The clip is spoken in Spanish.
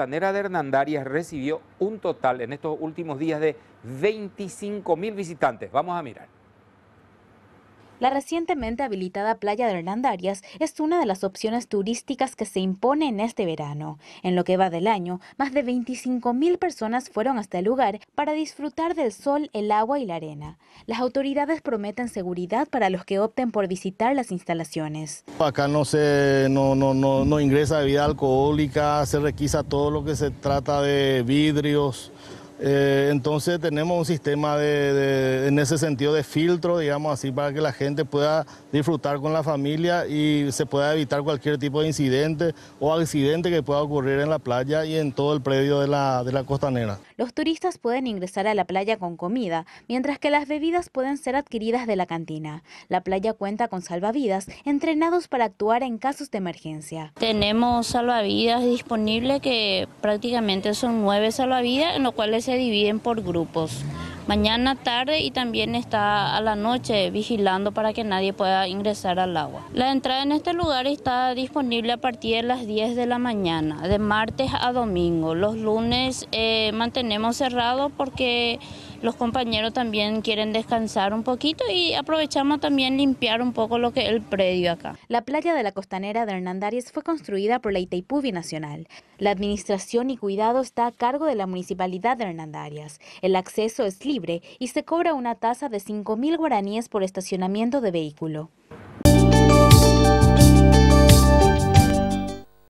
costanera de Hernandarias recibió un total en estos últimos días de 25 mil visitantes. Vamos a mirar. La recientemente habilitada playa de Hernandarias es una de las opciones turísticas que se impone en este verano. En lo que va del año, más de 25.000 personas fueron hasta el este lugar para disfrutar del sol, el agua y la arena. Las autoridades prometen seguridad para los que opten por visitar las instalaciones. Acá no se no, no ingresa bebida alcohólica, se requisa todo lo que se trata de vidrios eh, entonces tenemos un sistema de, en ese sentido de filtro, digamos así, para que la gente pueda disfrutar con la familia y se pueda evitar cualquier tipo de incidente o accidente que pueda ocurrir en la playa y en todo el predio de la, de la costanera. Los turistas pueden ingresar a la playa con comida, mientras que las bebidas pueden ser adquiridas de la cantina. La playa cuenta con salvavidas entrenados para actuar en casos de emergencia. Tenemos salvavidas disponibles que prácticamente son nueve salvavidas, en lo cual se se dividen por grupos. Mañana tarde y también está a la noche vigilando para que nadie pueda ingresar al agua. La entrada en este lugar está disponible a partir de las 10 de la mañana, de martes a domingo. Los lunes eh, mantenemos cerrado porque los compañeros también quieren descansar un poquito y aprovechamos también limpiar un poco lo que el predio acá. La playa de la costanera de Hernandarias fue construida por la Itaipú Binacional. La administración y cuidado está a cargo de la municipalidad de Hernandarias. El acceso es libre y se cobra una tasa de 5.000 guaraníes por estacionamiento de vehículo.